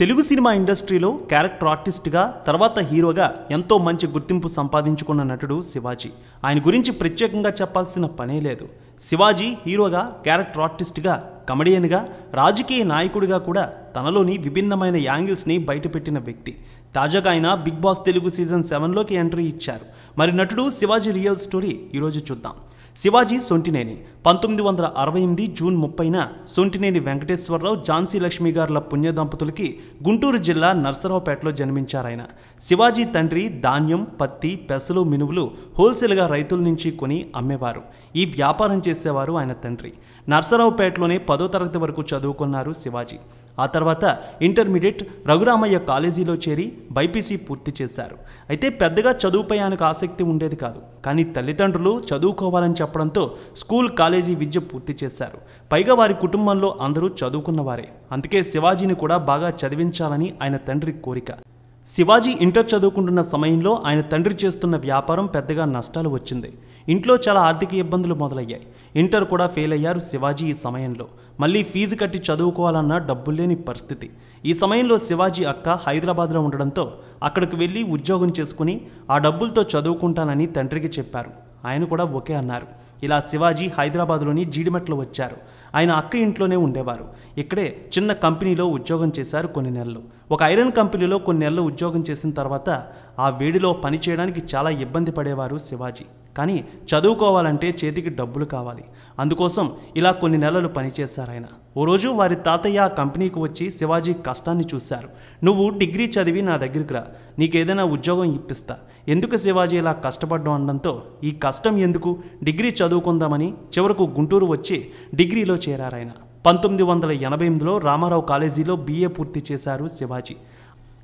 Telugu cinema ఇండస్ట్రీలో character ఆర్టిస్ట్గా తర్వాత హీరోగా ఎంతో మంచి గుర్తింపు సంపాదించుకున్న నటుడు శివాజీ ఆయన గురించి ప్రత్యేకంగా చెప్పాల్సిన పనే లేదు శివాజీ హీరోగా క్యారెక్టర్ ఆర్టిస్ట్గా కమెడియన్గా రాజకీయ నాయకుడిగా కూడా తనలోని విభిన్నమైన యాంగిల్స్ని బయటపెట్టిన వ్యక్తి తాజాగా ఆయన బిగ్ బాస్ తెలుగు సీజన్ సెవెన్లోకి ఎంట్రీ ఇచ్చారు మరి నటుడు శివాజీ రియల్ స్టోరీ ఈరోజు చూద్దాం శివాజీ సొంటినేని పంతొమ్మిది వందల అరవై ఎనిమిది జూన్ ముప్పైన సొంటినేని వెంకటేశ్వరరావు ఝాన్సీ లక్ష్మి గారుల పుణ్య దంపతులకి గుంటూరు జిల్లా నర్సరావుపేటలో జన్మించారాయన శివాజీ తండ్రి ధాన్యం పత్తి పెసలు మినువులు హోల్సేల్గా రైతుల నుంచి కొని అమ్మేవారు ఈ వ్యాపారం చేసేవారు ఆయన తండ్రి నర్సరావుపేటలోనే పదో తరగతి వరకు చదువుకున్నారు శివాజీ ఆ తర్వాత ఇంటర్మీడియట్ రఘురామయ్య కాలేజీలో చేరి బైపీసీ పూర్తి చేశారు అయితే పెద్దగా చదువుపై ఆయనకు ఆసక్తి ఉండేది కాదు కానీ తల్లిదండ్రులు చదువుకోవాలని చెప్పడంతో స్కూల్ కాలేజీ విద్య పూర్తి చేశారు పైగా వారి కుటుంబంలో అందరూ చదువుకున్నవారే అందుకే శివాజీని కూడా బాగా చదివించాలని ఆయన తండ్రి కోరిక శివాజీ ఇంటర్ చదువుకుంటున్న సమయంలో ఆయన తండ్రి చేస్తున్న వ్యాపారం పెద్దగా నష్టాలు వచ్చింది ఇంట్లో చాలా ఆర్థిక ఇబ్బందులు మొదలయ్యాయి ఇంటర్ కూడా ఫెయిల్ అయ్యారు శివాజీ ఈ సమయంలో మళ్ళీ ఫీజు కట్టి చదువుకోవాలన్న డబ్బులు లేని పరిస్థితి ఈ సమయంలో శివాజీ అక్క హైదరాబాద్లో ఉండడంతో అక్కడికి వెళ్ళి ఉద్యోగం చేసుకుని ఆ డబ్బులతో చదువుకుంటానని తండ్రికి చెప్పారు ఆయన కూడా ఓకే అన్నారు ఇలా శివాజీ హైదరాబాద్లోని జీడిమెట్లో వచ్చారు ఆయన అక్క ఇంట్లోనే ఉండేవారు ఇక్కడే చిన్న కంపెనీలో ఉద్యోగం చేశారు కొన్ని నెలలు ఒక ఐరన్ కంపెనీలో కొన్ని నెలలు ఉద్యోగం చేసిన తర్వాత ఆ వేడిలో పనిచేయడానికి చాలా ఇబ్బంది పడేవారు శివాజీ కానీ చదువుకోవాలంటే చేతికి డబ్బులు కావాలి అందుకోసం ఇలా కొన్ని నెలలు పనిచేశారు ఆయన ఓ రోజు వారి తాతయ్య ఆ కంపెనీకి వచ్చి శివాజీ కష్టాన్ని చూశారు నువ్వు డిగ్రీ చదివి నా దగ్గరికి రా నీకేదైనా ఉద్యోగం ఇప్పిస్తా ఎందుకు శివాజీ ఇలా కష్టపడ్డం అనడంతో ఈ కష్టం ఎందుకు డిగ్రీ చదువుకుందామని చివరకు గుంటూరు వచ్చి డిగ్రీలో చేరారాయన పంతొమ్మిది వందల ఎనభై ఎనిమిదిలో రామారావు కాలేజీలో బీఏ పూర్తి చేశారు శివాజీ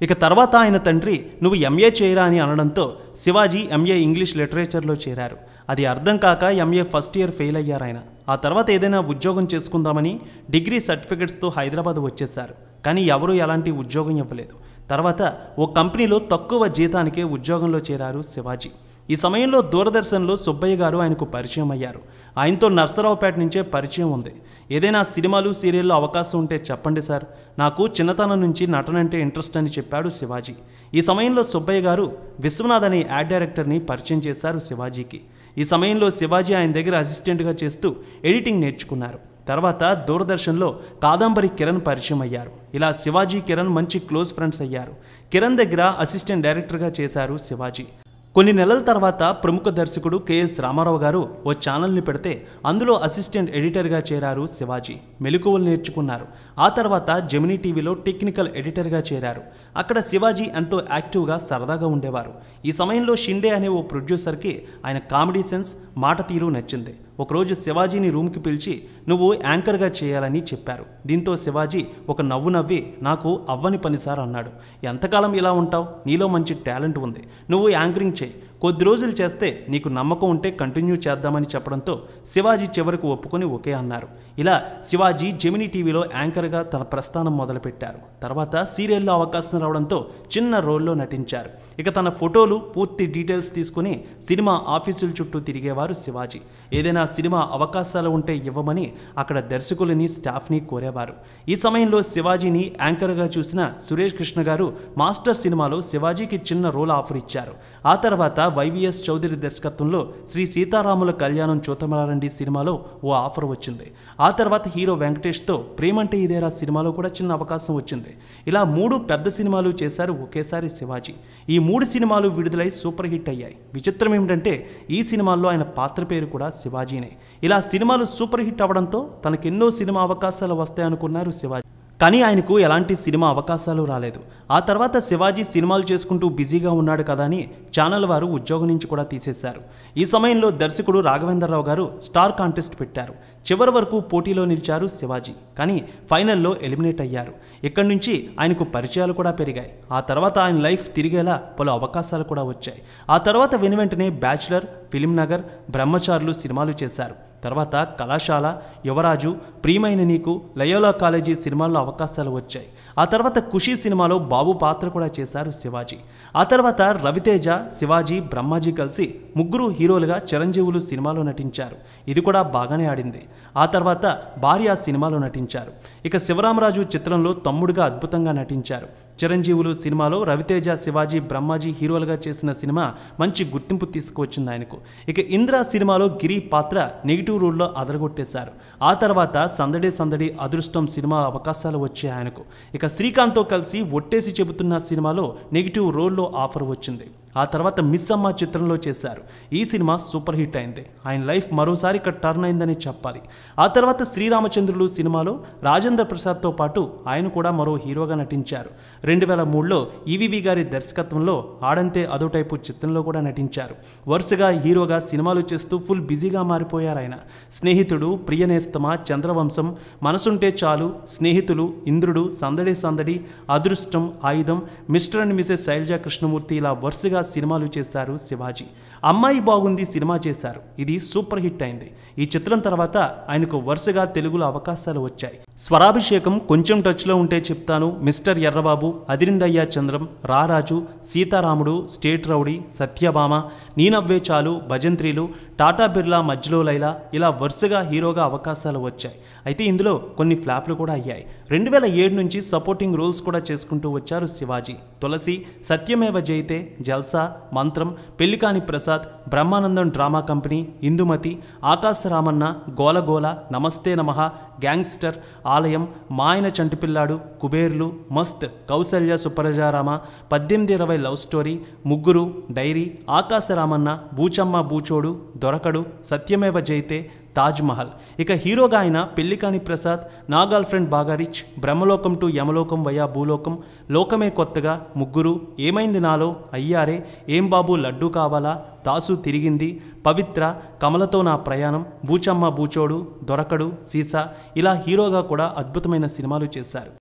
ఇక తర్వాత ఆయన తండ్రి నువ్వు ఎంఏ చేయరా అని అనడంతో శివాజీ ఎంఏ ఇంగ్లీష్ లిటరేచర్లో చేరారు అది అర్థం కాక ఎంఏ ఫస్ట్ ఇయర్ ఫెయిల్ అయ్యారు ఆయన ఆ తర్వాత ఏదైనా ఉద్యోగం చేసుకుందామని డిగ్రీ సర్టిఫికెట్స్తో హైదరాబాద్ వచ్చేశారు కానీ ఎవరూ ఎలాంటి ఉద్యోగం ఇవ్వలేదు తర్వాత ఓ కంపెనీలో తక్కువ జీతానికే ఉద్యోగంలో చేరారు శివాజీ ఈ సమయంలో దూరదర్శన్లో సుబ్బయ్య గారు ఆయనకు పరిచయం అయ్యారు ఆయనతో నర్సరావుపేట నుంచే పరిచయం ఉంది ఏదైనా సినిమాలు సీరియల్లో అవకాశం ఉంటే చెప్పండి సార్ నాకు చిన్నతనం నుంచి నటన అంటే ఇంట్రెస్ట్ అని చెప్పాడు శివాజీ ఈ సమయంలో సుబ్బయ్య గారు విశ్వనాథ్ అనే యాడ్ డైరెక్టర్ని పరిచయం చేశారు శివాజీకి ఈ సమయంలో శివాజీ ఆయన దగ్గర అసిస్టెంట్గా చేస్తూ ఎడిటింగ్ నేర్చుకున్నారు తర్వాత దూరదర్శన్లో కాదంబరి కిరణ్ పరిచయం అయ్యారు ఇలా శివాజీ కిరణ్ మంచి క్లోజ్ ఫ్రెండ్స్ అయ్యారు కిరణ్ దగ్గర అసిస్టెంట్ డైరెక్టర్గా చేశారు శివాజీ కొన్ని నెలల తర్వాత ప్రముఖ దర్శకుడు కెఎస్ రామారావు గారు ఓ ఛానల్ని పెడితే అందులో అసిస్టెంట్ ఎడిటర్గా చేరారు శివాజీ మెలకువలు నేర్చుకున్నారు ఆ తర్వాత జెమినీ టీవీలో టెక్నికల్ ఎడిటర్గా చేరారు అక్కడ శివాజీ ఎంతో యాక్టివ్గా సరదాగా ఉండేవారు ఈ సమయంలో షిండే అనే ఓ ప్రొడ్యూసర్కి ఆయన కామెడీ సెన్స్ మాట తీరు నచ్చింది ఒకరోజు శివాజీని రూమ్కి పిలిచి నువ్వు యాంకర్గా చేయాలని చెప్పారు దీంతో శివాజీ ఒక నవ్వు నవ్వి నాకు అవ్వని పని సార్ అన్నాడు ఎంతకాలం ఇలా ఉంటావు నీలో మంచి టాలెంట్ ఉంది నువ్వు యాంకరింగ్ చేయి కొద్ది రోజులు చేస్తే నీకు నమ్మకం ఉంటే కంటిన్యూ చేద్దామని చెప్పడంతో శివాజీ చివరకు ఒప్పుకొని ఒకే అన్నారు ఇలా శివాజీ జెమినీ టీవీలో యాంకర్గా తన ప్రస్థానం మొదలుపెట్టారు తర్వాత సీరియల్లో అవకాశం రావడంతో చిన్న రోల్లో నటించారు ఇక తన ఫోటోలు పూర్తి డీటెయిల్స్ తీసుకుని సినిమా ఆఫీసుల చుట్టూ తిరిగేవారు శివాజీ ఏదైనా సినిమా అవకాశాలు ఉంటే ఇవ్వమని అక్కడ దర్శకులని స్టాఫ్ని కోరేవారు ఈ సమయంలో శివాజీని యాంకర్గా చూసిన సురేష్ కృష్ణ గారు మాస్టర్ సినిమాలో శివాజీకి చిన్న రోల్ ఆఫర్ ఇచ్చారు ఆ తర్వాత వైవిఎస్ చౌదరి దర్శకత్వంలో శ్రీ సీతారాముల కళ్యాణం చూతమలారండి సినిమాలో ఓ ఆఫర్ వచ్చింది ఆ తర్వాత హీరో వెంకటేష్తో ప్రేమంటే ఇదేరా సినిమాలో కూడా చిన్న అవకాశం వచ్చింది ఇలా మూడు పెద్ద సినిమాలు చేశారు ఒకేసారి శివాజీ ఈ మూడు సినిమాలు విడుదలై సూపర్ హిట్ అయ్యాయి విచిత్రం ఏమిటంటే ఈ సినిమాల్లో ఆయన పాత్ర పేరు కూడా శివాజీనే ఇలా సినిమాలు సూపర్ హిట్ అవడంతో తనకెన్నో సినిమా అవకాశాలు వస్తాయనుకున్నారు శివాజీ కానీ ఆయనకు ఎలాంటి సినిమా అవకాశాలు రాలేదు ఆ తర్వాత శివాజీ సినిమాలు చేసుకుంటూ బిజీగా ఉన్నాడు కదా అని ఛానల్ వారు ఉద్యోగం నుంచి కూడా తీసేశారు ఈ సమయంలో దర్శకుడు రాఘవేంద్రరావు గారు స్టార్ కాంటెస్ట్ పెట్టారు చివరి వరకు పోటీలో నిలిచారు శివాజీ కానీ ఫైనల్లో ఎలిమినేట్ అయ్యారు ఇక్కడి నుంచి ఆయనకు పరిచయాలు కూడా పెరిగాయి ఆ తర్వాత ఆయన లైఫ్ తిరిగేలా పలు అవకాశాలు కూడా వచ్చాయి ఆ తర్వాత వెంటనే బ్యాచులర్ ఫిలిం నగర్ బ్రహ్మచారులు సినిమాలు చేశారు తర్వాత కళాశాల యువరాజు ప్రియమైన నీకు లయోలా కాలేజీ సినిమాల్లో అవకాశాలు వచ్చాయి ఆ తర్వాత ఖుషీ సినిమాలో బాబు పాత్ర కూడా చేశారు శివాజీ ఆ తర్వాత రవితేజ శివాజీ బ్రహ్మాజీ కలిసి ముగ్గురు హీరోలుగా చిరంజీవులు సినిమాలో నటించారు ఇది కూడా బాగానే ఆడింది ఆ తర్వాత భార్య సినిమాలో నటించారు ఇక శివరామరాజు చిత్రంలో తమ్ముడుగా అద్భుతంగా నటించారు చిరంజీవులు సినిమాలో రవితేజ శివాజీ బ్రహ్మాజీ హీరోలుగా చేసిన సినిమా మంచి గుర్తింపు తీసుకువచ్చింది ఆయనకు ఇక ఇంద్ర సినిమాలో గిరి పాత్ర నెగిటివ్ రోల్లో అదరగొట్టేశారు ఆ తర్వాత సందడి సందడి అదృష్టం సినిమా అవకాశాలు వచ్చాయి ఆయనకు ఇక శ్రీకాంత్తో కలిసి ఒట్టేసి చెబుతున్న సినిమాలో నెగిటివ్ రోల్లో ఆఫర్ వచ్చింది ఆ తర్వాత మిస్ అమ్మ చిత్రంలో చేశారు ఈ సినిమా సూపర్ హిట్ అయింది ఆయన లైఫ్ మరోసారి ఇక్కడ టర్న్ అయిందని చెప్పాలి ఆ తర్వాత శ్రీరామచంద్రులు సినిమాలో రాజేంద్ర ప్రసాద్తో పాటు ఆయన కూడా మరో హీరోగా నటించారు రెండు వేల మూడులో ఈవీవి గారి దర్శకత్వంలో ఆడంతే అదో టైపు చిత్రంలో కూడా నటించారు వరుసగా హీరోగా సినిమాలు చేస్తూ ఫుల్ బిజీగా మారిపోయారు ఆయన స్నేహితుడు ప్రియనేస్తమ చంద్రవంశం మనసుంటే చాలు స్నేహితులు ఇంద్రుడు సందడి Sandadi Adrushtam Aayudham Mr and Mrs Sailaja Krishnamurthy ఇలా వరుసగా సినిమాలు చేశారు శివాజీ అమ్మాయి బాగుంది సినిమా చేశారు ఇది సూపర్ హిట్ అయింది ఈ చిత్రం తర్వాత ఆయనకు వరుసగా తెలుగులో అవకాశాలు వచ్చాయి స్వరాభిషేకం కొంచెం టచ్లో ఉంటే చెప్తాను mister Errababu Adirindayya Chandram Raraju Seetharamudu state rowdy Satyabhama Neenavve Chaalu Bhajantreelu Tata Birla మధ్యలో లైలా ఇలా వరుసగా హీరోగా అవకాశాలు వచ్చాయి అయితే ఇందులో కొన్ని ఫ్లాప్లు కూడా అయ్యాయి రెండు వేల ఏడు నుంచి సపోర్టింగ్ రోల్స్ కూడా చేసుకుంటూ వచ్చారు శివాజీ తులసి సత్యమేవ జైతే జల్సా మంత్రం పెళ్లికాని ప్రసాద్ బ్రహ్మానందం డ్రామా కంపెనీ ఇందుమతి ఆకాశ రామన్న గోలగోల నమస్తే నమః గ్యాంగ్స్టర్ ఆలయం మా ఆయన చంటిపిల్లాడు కుబేర్లు మస్త్ కౌసల్య సుపరజారామ పద్దెనిమిది ఇరవై love story Mugguru diary Aakasaramanna Boochamma Boochodu Dorakadu Satyameva జైతే Taj Mahal ఇక హీరోగా ఆయన పెళ్లికాని ప్రసాద్ నా గర్ల్ ఫ్రెండ్ బాగారిచ్ బ్రహ్మలోకం టు యమలోకం వయా భూలోకం లోకమే కొత్తగా ముగ్గురు ఏమైంది నాలో అయ్యారే ఏం బాబు లడ్డూ కావాలా దాసు తిరిగింది పవిత్ర కమలతో నా ప్రయాణం బూచమ్మ బూచోడు దొరకడు సీసా ఇలా హీరోగా కూడా అద్భుతమైన సినిమాలు చేశారు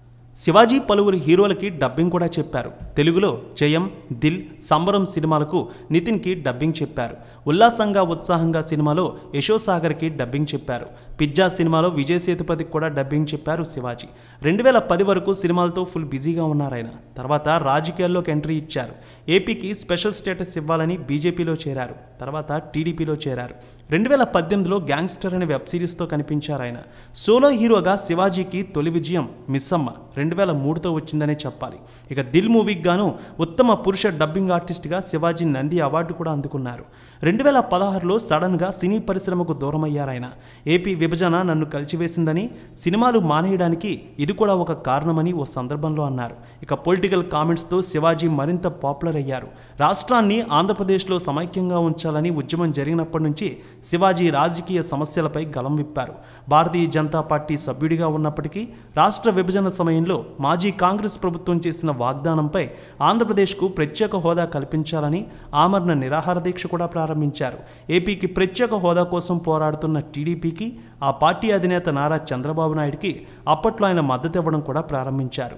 శివాజీ పలువురు హీరోలకి డబ్బింగ్ కూడా చెప్పారు తెలుగులో జయం దిల్ సంబరం సినిమాలకు నితిన్కి డబ్బింగ్ చెప్పారు ఉల్లాసంగా ఉత్సాహంగా సినిమాలో యశోసాగర్కి డబ్బింగ్ చెప్పారు పిజ్జా సినిమాలో విజయ్ సేతుపతికి కూడా డబ్బింగ్ చెప్పారు శివాజీ రెండు వేల పది వరకు సినిమాలతో ఫుల్ బిజీగా ఉన్నారాయన తర్వాత రాజకీయాల్లోకి ఎంట్రీ ఇచ్చారు ఏపీకి స్పెషల్ స్టేటస్ ఇవ్వాలని బీజేపీలో చేరారు తర్వాత టీడీపీలో చేరారు రెండు వేల పద్దెనిమిదిలో గ్యాంగ్స్టర్ అనే వెబ్ సిరీస్తో కనిపించారు ఆయన సోలో హీరోగా శివాజీకి తొలి విజయం మిస్సమ్మ రెండు వేల మూడుతో వచ్చిందనే చెప్పాలి ఇక దిల్ మూవీకి గాను ఉత్తమ పురుష డబ్బింగ్ ఆర్టిస్ట్గా శివాజీ నంది అవార్డు కూడా అందుకున్నారు రెండు వేల పదహారులో సడన్గా సినీ పరిశ్రమకు దూరమయ్యారాయన ఏపీ విభజన నన్ను కలిచివేసిందని సినిమాలు మానేయడానికి ఇది కూడా ఒక కారణమని ఓ సందర్భంలో అన్నారు ఇక పొలిటికల్ కామెంట్స్తో శివాజీ మరింత పాపులర్ అయ్యారు రాష్ట్రాన్ని ఆంధ్రప్రదేశ్లో సమైక్యంగా ఉంచాలని ఉద్యమం జరిగినప్పటి నుంచి శివాజీ రాజకీయ సమస్యలపై గలం విప్పారు భారతీయ జనతా పార్టీ సభ్యుడిగా ఉన్నప్పటికీ రాష్ట్ర విభజన సమయంలో సమయంలో మాజీ కాంగ్రెస్ ప్రభుత్వం చేసిన వాగ్దానంపై ఆంధ్రప్రదేశ్కు ప్రత్యేక హోదా కల్పించాలని ఆమరణ నిరాహార దీక్ష కూడా ప్రారంభించారు ఏపీకి ప్రత్యేక హోదా కోసం పోరాడుతున్న టీడీపీకి ఆ పార్టీ అధినేత నారా చంద్రబాబు నాయుడికి అప్పట్లో ఆయన మద్దతు ఇవ్వడం కూడా ప్రారంభించారు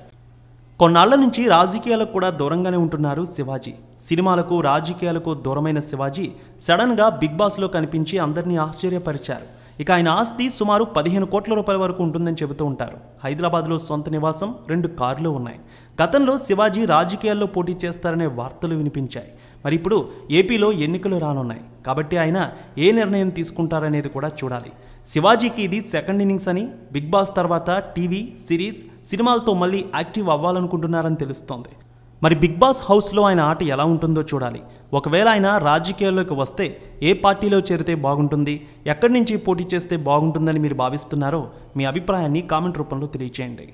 కొన్నాళ్ల నుంచి రాజకీయాలకు కూడా దూరంగానే ఉంటున్నారు శివాజీ సినిమాలకు రాజకీయాలకు దూరమైన శివాజీ సడన్గా బిగ్ బాస్లో కనిపించి అందరినీ ఆశ్చర్యపరిచారు ఇక ఆయన ఆస్తి సుమారు పదిహేను కోట్ల రూపాయల వరకు ఉంటుందని చెబుతూ ఉంటారు హైదరాబాద్లో సొంత నివాసం రెండు కార్లు ఉన్నాయి గతంలో శివాజీ రాజకీయాల్లో పోటీ చేస్తారనే వార్తలు వినిపించాయి మరి ఇప్పుడు ఏపీలో ఎన్నికలు రానున్నాయి కాబట్టి ఆయన ఏ నిర్ణయం తీసుకుంటారనేది కూడా చూడాలి శివాజీకి ఇది సెకండ్ ఇన్నింగ్స్ అని బిగ్ బాస్ తర్వాత టీవీ సిరీస్ సినిమాలతో మళ్ళీ యాక్టివ్ అవ్వాలనుకుంటున్నారని తెలుస్తోంది మరి బిగ్ బాస్ హౌస్లో ఆయన ఆట ఎలా ఉంటుందో చూడాలి ఒకవేళ ఆయన రాజకీయాల్లోకి వస్తే ఏ పార్టీలో చేరితే బాగుంటుంది ఎక్కడి నుంచి పోటీ చేస్తే బాగుంటుందని మీరు భావిస్తున్నారో మీ అభిప్రాయాన్ని కామెంట్ రూపంలో తెలియచేయండి